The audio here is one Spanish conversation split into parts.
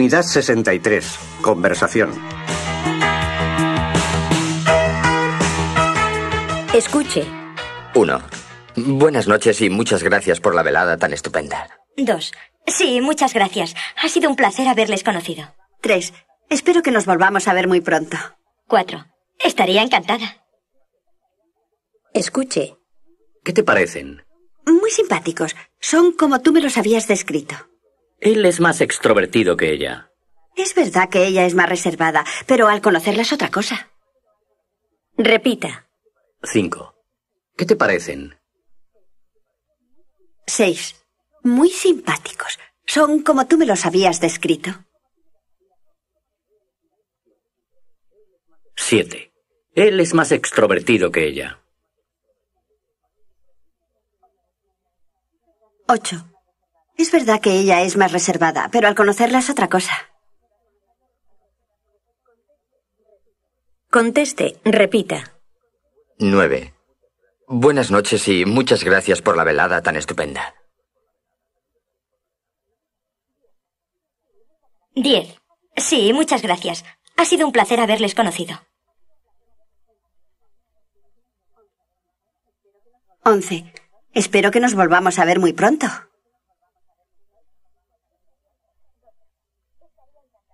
Unidad 63. Conversación. Escuche. 1. Buenas noches y muchas gracias por la velada tan estupenda. 2. Sí, muchas gracias. Ha sido un placer haberles conocido. 3. Espero que nos volvamos a ver muy pronto. 4. Estaría encantada. Escuche. ¿Qué te parecen? Muy simpáticos. Son como tú me los habías descrito. Él es más extrovertido que ella. Es verdad que ella es más reservada, pero al conocerla es otra cosa. Repita. Cinco. ¿Qué te parecen? Seis. Muy simpáticos. Son como tú me los habías descrito. Siete. Él es más extrovertido que ella. Ocho. Es verdad que ella es más reservada, pero al conocerla es otra cosa. Conteste, repita. 9. Buenas noches y muchas gracias por la velada tan estupenda. Diez. Sí, muchas gracias. Ha sido un placer haberles conocido. Once. Espero que nos volvamos a ver muy pronto.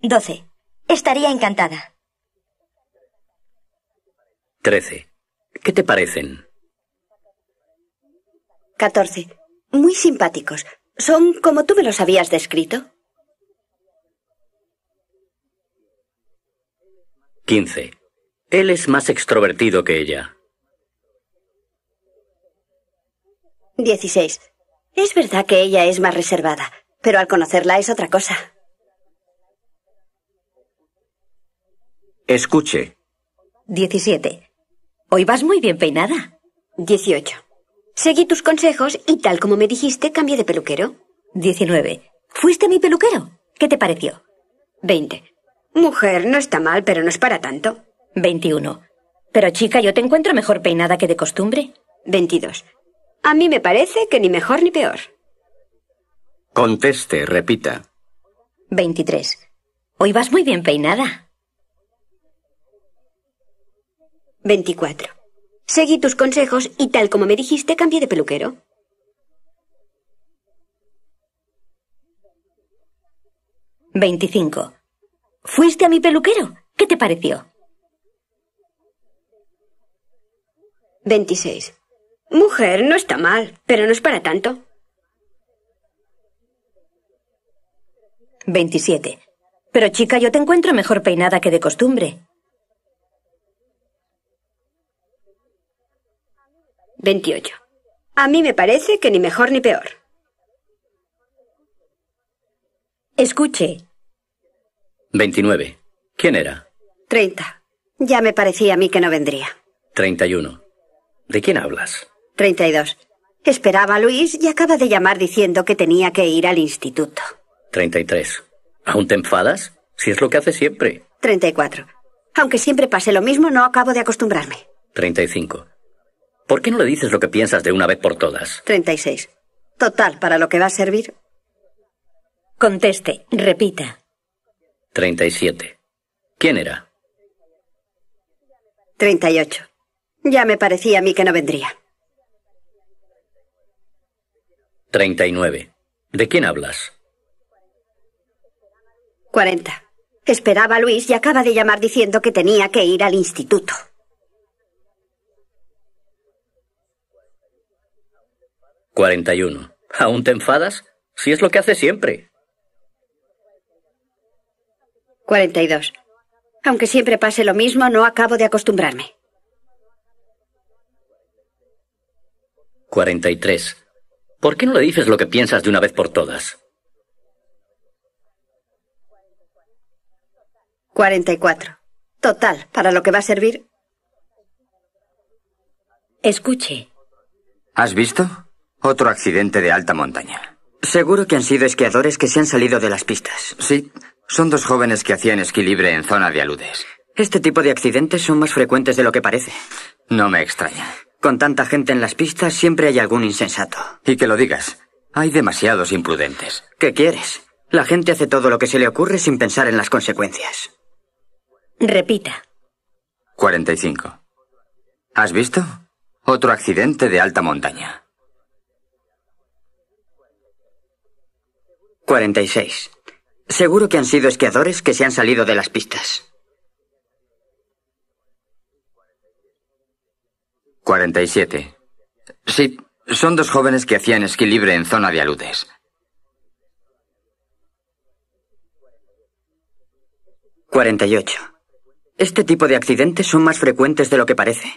12. Estaría encantada. 13. ¿Qué te parecen? 14. Muy simpáticos. ¿Son como tú me los habías descrito? 15. Él es más extrovertido que ella. 16. Es verdad que ella es más reservada, pero al conocerla es otra cosa. Escuche. 17. Hoy vas muy bien peinada. 18. Seguí tus consejos y tal como me dijiste, cambié de peluquero. 19. ¿Fuiste mi peluquero? ¿Qué te pareció? 20. Mujer, no está mal, pero no es para tanto. 21. Pero chica, yo te encuentro mejor peinada que de costumbre. 22. A mí me parece que ni mejor ni peor. Conteste, repita. 23. Hoy vas muy bien peinada. 24. Seguí tus consejos y tal como me dijiste, cambié de peluquero. —25. ¿Fuiste a mi peluquero? ¿Qué te pareció? —26. Mujer, no está mal, pero no es para tanto. —27. Pero chica, yo te encuentro mejor peinada que de costumbre. 28. A mí me parece que ni mejor ni peor. Escuche. 29. ¿Quién era? 30. Ya me parecía a mí que no vendría. 31. ¿De quién hablas? 32. Esperaba a Luis y acaba de llamar diciendo que tenía que ir al instituto. 33. ¿Aún te enfadas? Si es lo que hace siempre. 34. Aunque siempre pase lo mismo, no acabo de acostumbrarme. 35. ¿Por qué no le dices lo que piensas de una vez por todas? 36. Total, para lo que va a servir. Conteste, repita. 37. ¿Quién era? 38. Ya me parecía a mí que no vendría. 39. ¿De quién hablas? 40. Esperaba Luis y acaba de llamar diciendo que tenía que ir al instituto. 41. ¿Aún te enfadas? Si es lo que hace siempre. 42. Aunque siempre pase lo mismo, no acabo de acostumbrarme. 43. ¿Por qué no le dices lo que piensas de una vez por todas? 44. Total, ¿para lo que va a servir? Escuche. ¿Has visto? Otro accidente de alta montaña. Seguro que han sido esquiadores que se han salido de las pistas. Sí, son dos jóvenes que hacían esquí en zona de aludes. Este tipo de accidentes son más frecuentes de lo que parece. No me extraña. Con tanta gente en las pistas siempre hay algún insensato. Y que lo digas, hay demasiados imprudentes. ¿Qué quieres? La gente hace todo lo que se le ocurre sin pensar en las consecuencias. Repita. 45. ¿Has visto? Otro accidente de alta montaña. 46. Seguro que han sido esquiadores que se han salido de las pistas. 47. Sí, son dos jóvenes que hacían esquí libre en zona de aludes. 48. Este tipo de accidentes son más frecuentes de lo que parece.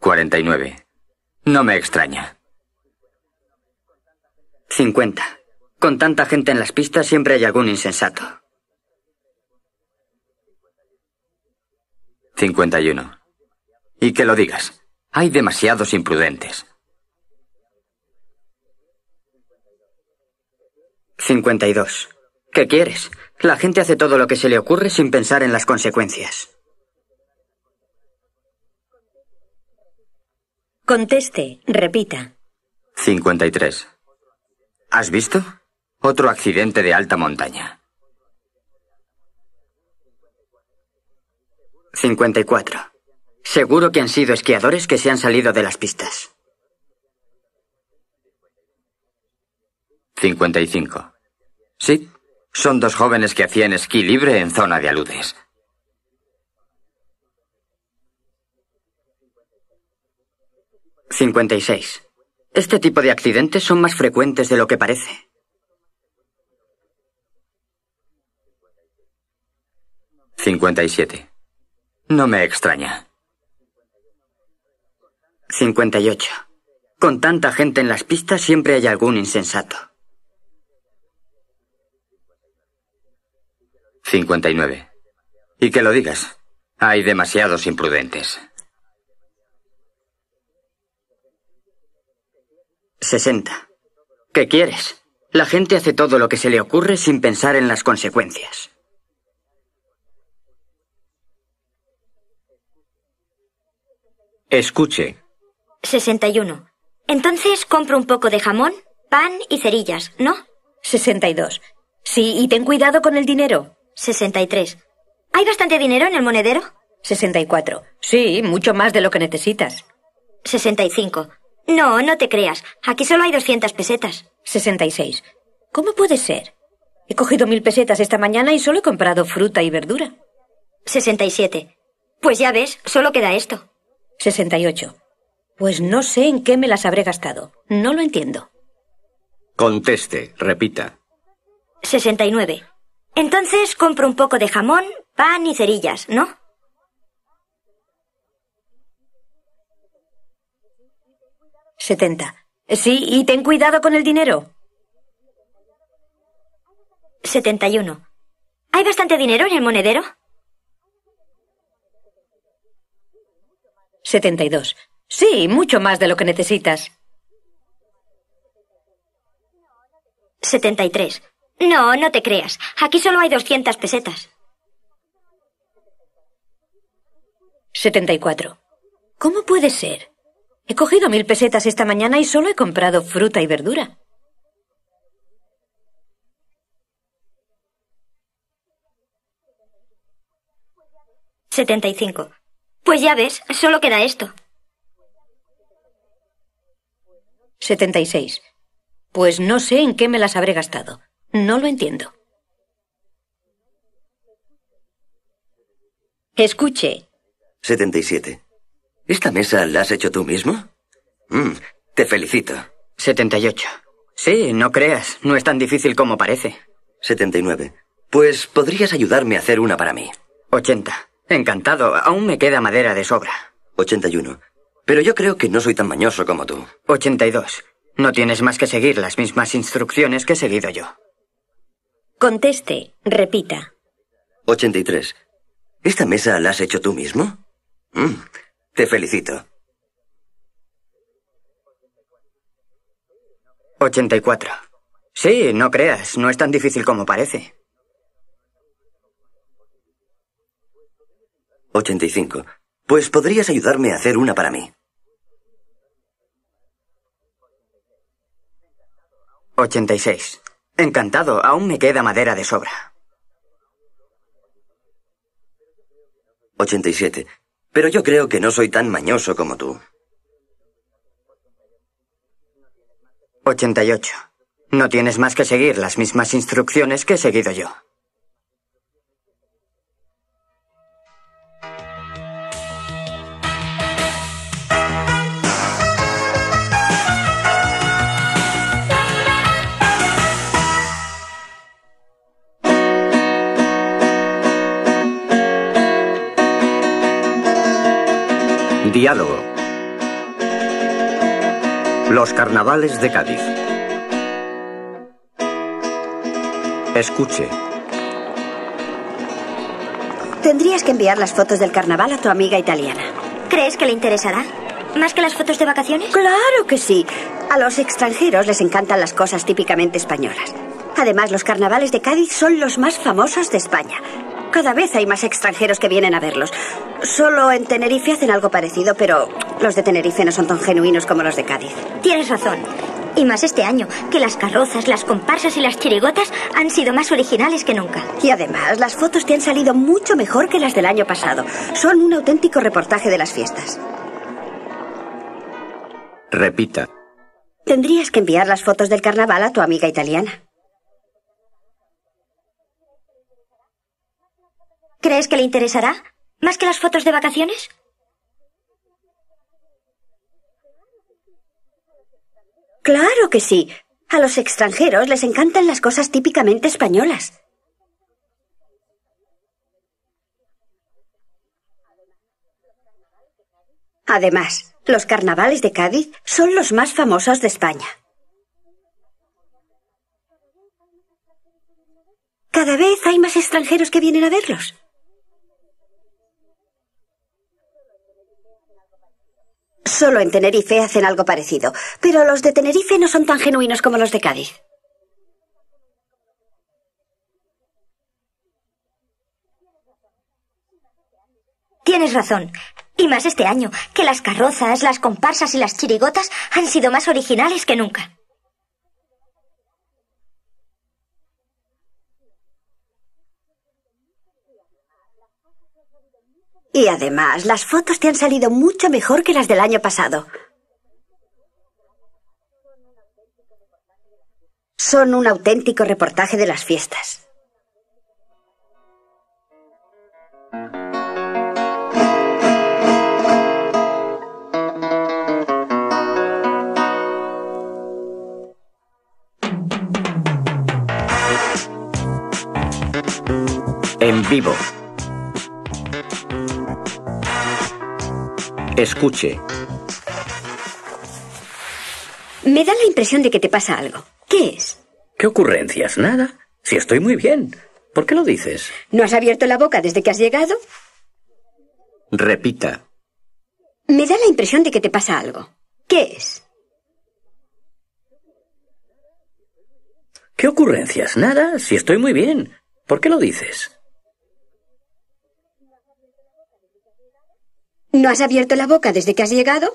49. No me extraña. 50. Con tanta gente en las pistas siempre hay algún insensato. 51. Y que lo digas. Hay demasiados imprudentes. 52. ¿Qué quieres? La gente hace todo lo que se le ocurre sin pensar en las consecuencias. Conteste, repita. 53. ¿Has visto? Otro accidente de alta montaña. 54. Seguro que han sido esquiadores que se han salido de las pistas. 55. Sí, son dos jóvenes que hacían esquí libre en zona de aludes. 56. Este tipo de accidentes son más frecuentes de lo que parece. ¿57? No me extraña. 58. Con tanta gente en las pistas siempre hay algún insensato. 59. Y que lo digas. Hay demasiados imprudentes. 60. ¿Qué quieres? La gente hace todo lo que se le ocurre sin pensar en las consecuencias. Escuche. 61. Entonces compro un poco de jamón, pan y cerillas, ¿no? 62. Sí, y ten cuidado con el dinero. 63. ¿Hay bastante dinero en el monedero? 64. Sí, mucho más de lo que necesitas. 65. No, no te creas. Aquí solo hay 200 pesetas. 66. ¿Cómo puede ser? He cogido mil pesetas esta mañana y solo he comprado fruta y verdura. 67. Pues ya ves, solo queda esto. 68. Pues no sé en qué me las habré gastado. No lo entiendo. Conteste, repita. 69. Entonces compro un poco de jamón, pan y cerillas, ¿no? 70. Sí, y ten cuidado con el dinero. 71. ¿Hay bastante dinero en el monedero? 72. Sí, mucho más de lo que necesitas. 73. No, no te creas. Aquí solo hay 200 pesetas. 74. ¿Cómo puede ser? He cogido mil pesetas esta mañana y solo he comprado fruta y verdura. «75. Pues ya ves, solo queda esto. 76. Pues no sé en qué me las habré gastado. No lo entiendo. Escuche. 77. ¿Esta mesa la has hecho tú mismo? Mm, te felicito. 78. Sí, no creas, no es tan difícil como parece. 79. Pues podrías ayudarme a hacer una para mí. 80. Encantado, aún me queda madera de sobra. 81. Pero yo creo que no soy tan mañoso como tú. 82. No tienes más que seguir las mismas instrucciones que he seguido yo. Conteste, repita. 83. ¿Esta mesa la has hecho tú mismo? Mm, te felicito. 84. Sí, no creas, no es tan difícil como parece. 85. Pues podrías ayudarme a hacer una para mí. 86. Encantado, aún me queda madera de sobra. 87. Pero yo creo que no soy tan mañoso como tú. 88. No tienes más que seguir las mismas instrucciones que he seguido yo. Diálogo. Los carnavales de Cádiz. Escuche. Tendrías que enviar las fotos del carnaval a tu amiga italiana. ¿Crees que le interesará? ¿Más que las fotos de vacaciones? Claro que sí. A los extranjeros les encantan las cosas típicamente españolas. Además, los carnavales de Cádiz son los más famosos de España. Cada vez hay más extranjeros que vienen a verlos. Solo en Tenerife hacen algo parecido, pero los de Tenerife no son tan genuinos como los de Cádiz. Tienes razón. Y más este año, que las carrozas, las comparsas y las chirigotas han sido más originales que nunca. Y además, las fotos te han salido mucho mejor que las del año pasado. Son un auténtico reportaje de las fiestas. Repita. Tendrías que enviar las fotos del carnaval a tu amiga italiana. ¿Crees que le interesará? ¿Más que las fotos de vacaciones? Claro que sí. A los extranjeros les encantan las cosas típicamente españolas. Además, los carnavales de Cádiz son los más famosos de España. Cada vez hay más extranjeros que vienen a verlos. Solo en Tenerife hacen algo parecido, pero los de Tenerife no son tan genuinos como los de Cádiz. Tienes razón. Y más este año, que las carrozas, las comparsas y las chirigotas han sido más originales que nunca. Y además, las fotos te han salido mucho mejor que las del año pasado. Son un auténtico reportaje de las fiestas. En vivo. Escuche. Me da la impresión de que te pasa algo. ¿Qué es? ¿Qué ocurrencias? Nada. Si estoy muy bien. ¿Por qué lo dices? ¿No has abierto la boca desde que has llegado? Repita. Me da la impresión de que te pasa algo. ¿Qué es? ¿Qué ocurrencias? Nada. Si estoy muy bien. ¿Por qué lo dices? ¿No has abierto la boca desde que has llegado?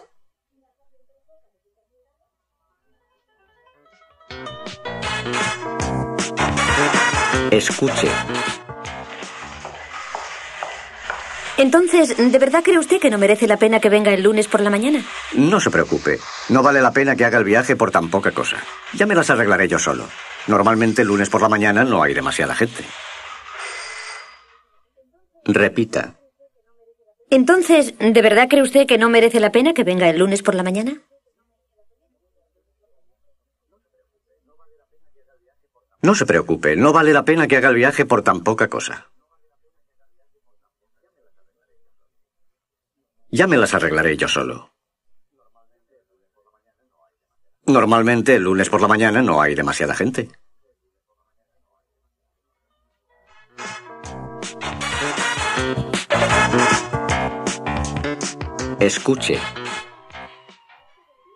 Escuche. Entonces, ¿de verdad cree usted que no merece la pena que venga el lunes por la mañana? No se preocupe. No vale la pena que haga el viaje por tan poca cosa. Ya me las arreglaré yo solo. Normalmente el lunes por la mañana no hay demasiada gente. Repita. Entonces, ¿de verdad cree usted que no merece la pena que venga el lunes por la mañana? No se preocupe, no vale la pena que haga el viaje por tan poca cosa. Ya me las arreglaré yo solo. Normalmente el lunes por la mañana no hay demasiada gente. Escuche.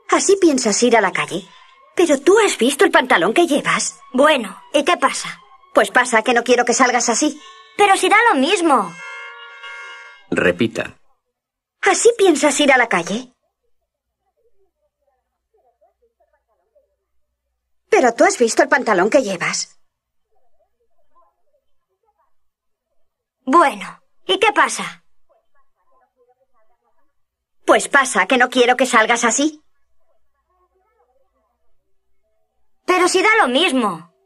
Así piensas ir a la calle. Pero tú has visto el pantalón que llevas. Bueno, ¿y qué pasa? Pues pasa que no quiero que salgas así. Pero será lo mismo. Repita. ¿Así piensas ir a la calle? Pero tú has visto el pantalón que llevas. Bueno, ¿y qué pasa? Pues pasa, que no quiero que salgas así. Pero si da lo mismo.